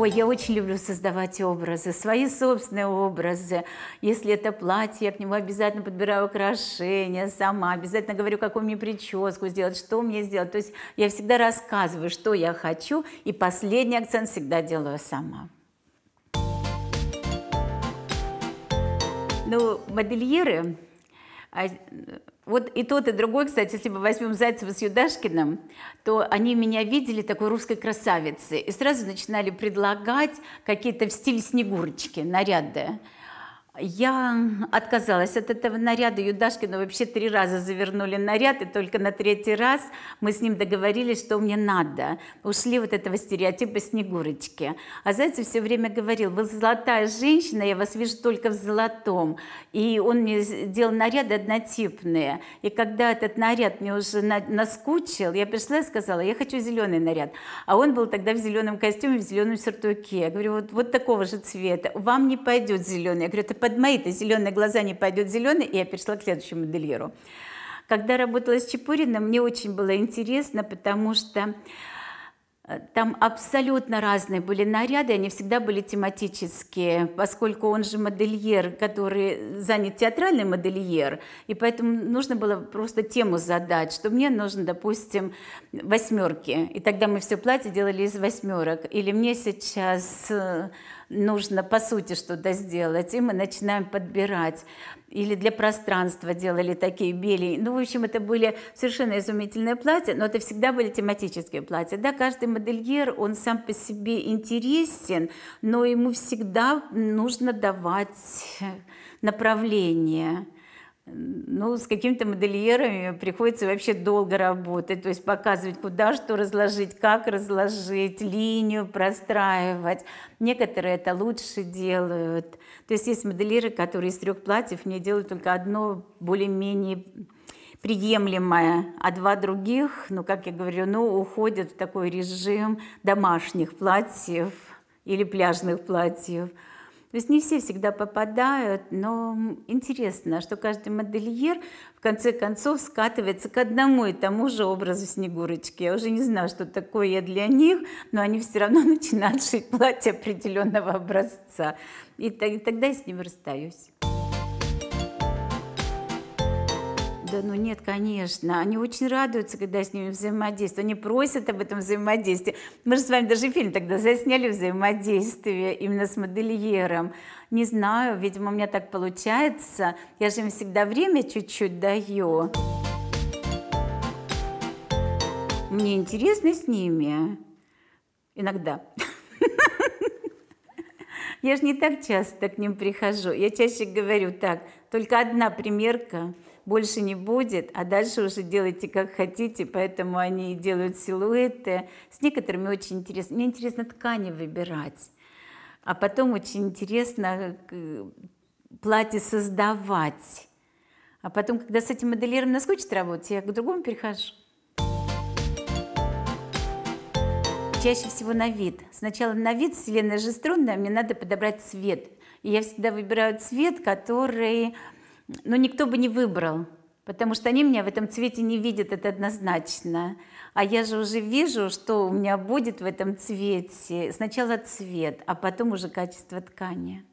Ой, я очень люблю создавать образы, свои собственные образы. Если это платье, я к нему обязательно подбираю украшения сама, обязательно говорю, какую мне прическу сделать, что мне сделать. То есть я всегда рассказываю, что я хочу, и последний акцент всегда делаю сама. Ну, модельеры а, вот и тот, и другой, кстати, если мы возьмем Зайцева с Юдашкиным, то они меня видели такой русской красавицей и сразу начинали предлагать какие-то в стиле Снегурочки наряды. Я отказалась от этого наряда. Юдашкину вообще три раза завернули наряд, и только на третий раз мы с ним договорились, что мне надо. Ушли вот этого стереотипа Снегурочки. А Зайцев все время говорил, вы золотая женщина, я вас вижу только в золотом. И он мне делал наряды однотипные. И когда этот наряд мне уже наскучил, я пришла и сказала, я хочу зеленый наряд. А он был тогда в зеленом костюме, в зеленом сюртуке. Я говорю, вот, вот такого же цвета. Вам не пойдет зеленый. Я говорю, это под мои-то зеленые глаза не пойдет зеленый, и я перешла к следующему модельеру. Когда работала с Чепуриным, мне очень было интересно, потому что э, там абсолютно разные были наряды, они всегда были тематические, поскольку он же модельер, который занят театральный модельер, и поэтому нужно было просто тему задать, что мне нужно, допустим, восьмерки, и тогда мы все платье делали из восьмерок, или мне сейчас э, нужно по сути что-то сделать, и мы начинаем подбирать. Или для пространства делали такие белые. Ну, в общем, это были совершенно изумительные платья, но это всегда были тематические платья. Да, каждый модельер, он сам по себе интересен, но ему всегда нужно давать направление ну, с какими-то модельерами приходится вообще долго работать, то есть показывать, куда что разложить, как разложить, линию простраивать. Некоторые это лучше делают. То есть есть модельеры, которые из трех платьев мне делают только одно более-менее приемлемое, а два других, ну, как я говорю, ну, уходят в такой режим домашних платьев или пляжных платьев. То есть не все всегда попадают, но интересно, что каждый модельер в конце концов скатывается к одному и тому же образу Снегурочки. Я уже не знаю, что такое для них, но они все равно начинают шить платье определенного образца. И, и тогда я с ним расстаюсь. Да ну нет, конечно. Они очень радуются, когда с ними взаимодействуют. Они просят об этом взаимодействии. Мы же с вами даже фильм тогда засняли взаимодействие именно с модельером. Не знаю, видимо, у меня так получается. Я же им всегда время чуть-чуть даю. Мне интересно с ними. Иногда. Я же не так часто к ним прихожу. Я чаще говорю так, только одна примерка – больше не будет, а дальше уже делайте как хотите, поэтому они делают силуэты. С некоторыми очень интересно. Мне интересно ткани выбирать, а потом очень интересно э, платье создавать. А потом, когда с этим моделированием наскучит работать, я к другому перехожу. Чаще всего на вид. Сначала на вид вселенная же струнная, а мне надо подобрать цвет. И я всегда выбираю цвет, который но никто бы не выбрал, потому что они меня в этом цвете не видят, это однозначно. А я же уже вижу, что у меня будет в этом цвете. Сначала цвет, а потом уже качество ткани.